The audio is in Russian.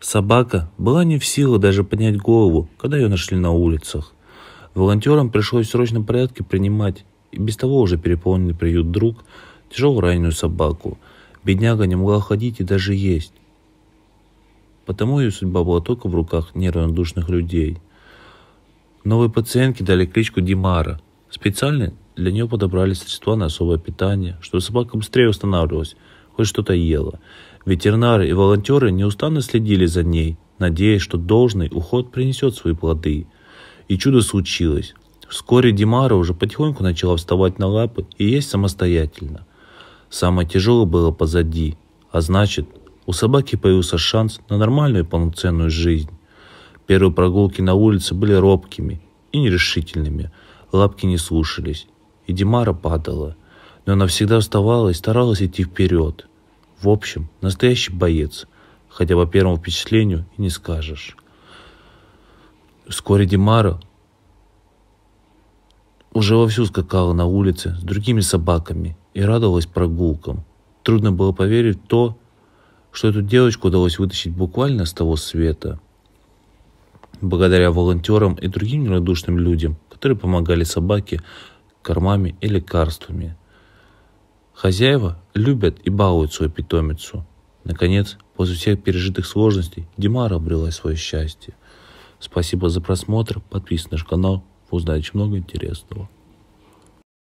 Собака была не в силах даже поднять голову, когда ее нашли на улицах. Волонтерам пришлось в срочном порядке принимать и без того уже переполненный приют друг тяжело раненую собаку. Бедняга не могла ходить и даже есть. Потому ее судьба была только в руках неравнодушных людей. Новой пациентке дали кличку Димара. Специально для нее подобрали средства на особое питание, чтобы собака быстрее устанавливалась хоть что-то ела. Ветеринары и волонтеры неустанно следили за ней, надеясь, что должный уход принесет свои плоды. И чудо случилось. Вскоре Димара уже потихоньку начала вставать на лапы и есть самостоятельно. Самое тяжелое было позади, а значит, у собаки появился шанс на нормальную и полноценную жизнь. Первые прогулки на улице были робкими и нерешительными, лапки не слушались, и Димара падала – но она всегда вставала и старалась идти вперед. В общем, настоящий боец, хотя по первому впечатлению и не скажешь. Вскоре Димара уже вовсю скакала на улице с другими собаками и радовалась прогулкам. Трудно было поверить в то, что эту девочку удалось вытащить буквально с того света. Благодаря волонтерам и другим нерадушным людям, которые помогали собаке кормами и лекарствами – Хозяева любят и балуют свою питомицу. Наконец, после всех пережитых сложностей, Димара обрела свое счастье. Спасибо за просмотр, подписывайтесь на наш канал, вы узнаете много интересного.